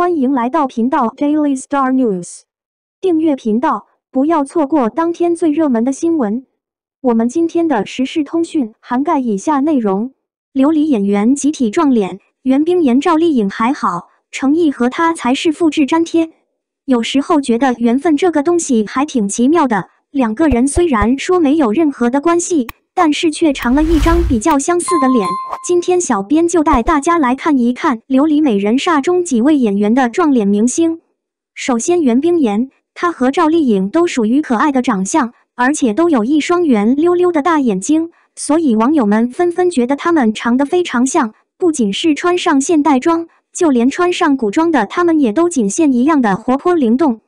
欢迎来到频道 Daily Star News，订阅频道，不要错过当天最热门的新闻。我们今天的时事通讯涵盖以下内容：琉璃演员集体撞脸，袁冰妍、赵丽颖还好，成毅和她才是复制粘贴。有时候觉得缘分这个东西还挺奇妙的，两个人虽然说没有任何的关系。但是却长了一张比较相似的脸。今天小编就带大家来看一看《琉璃美人煞》中几位演员的撞脸明星。首先，袁冰妍，她和赵丽颖都属于可爱的长相，而且都有一双圆溜溜的大眼睛，所以网友们纷纷觉得他们长得非常像。不仅是穿上现代装，就连穿上古装的他们也都仅限一样的活泼灵动。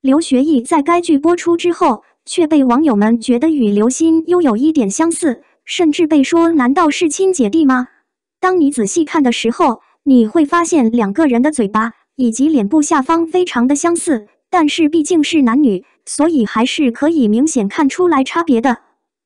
刘学义在该剧播出之后。却被网友们觉得与刘鑫拥有一点相似，甚至被说难道是亲姐弟吗？当你仔细看的时候，你会发现两个人的嘴巴以及脸部下方非常的相似，但是毕竟是男女，所以还是可以明显看出来差别的。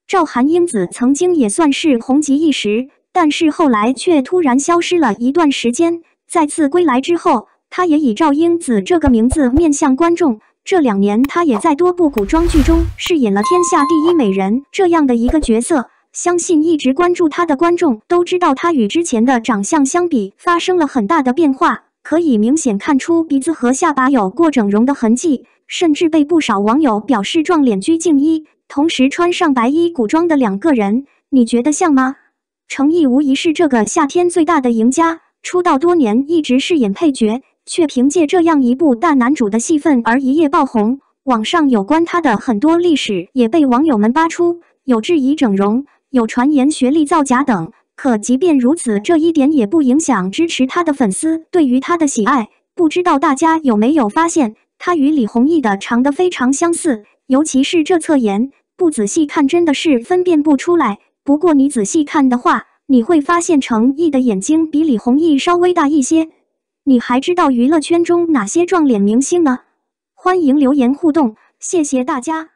赵韩英子曾经也算是红极一时，但是后来却突然消失了一段时间，再次归来之后，她也以赵英子这个名字面向观众。这两年，他也在多部古装剧中饰演了“天下第一美人”这样的一个角色。相信一直关注他的观众都知道，他与之前的长相相比发生了很大的变化，可以明显看出鼻子和下巴有过整容的痕迹，甚至被不少网友表示撞脸鞠婧祎。同时，穿上白衣古装的两个人，你觉得像吗？成毅无疑是这个夏天最大的赢家。出道多年，一直饰演配角。却凭借这样一部大男主的戏份而一夜爆红，网上有关他的很多历史也被网友们扒出，有质疑整容，有传言学历造假等。可即便如此，这一点也不影响支持他的粉丝对于他的喜爱。不知道大家有没有发现，他与李宏毅的长得非常相似，尤其是这侧颜，不仔细看真的是分辨不出来。不过你仔细看的话，你会发现程毅的眼睛比李宏毅稍微大一些。你还知道娱乐圈中哪些撞脸明星呢？欢迎留言互动，谢谢大家。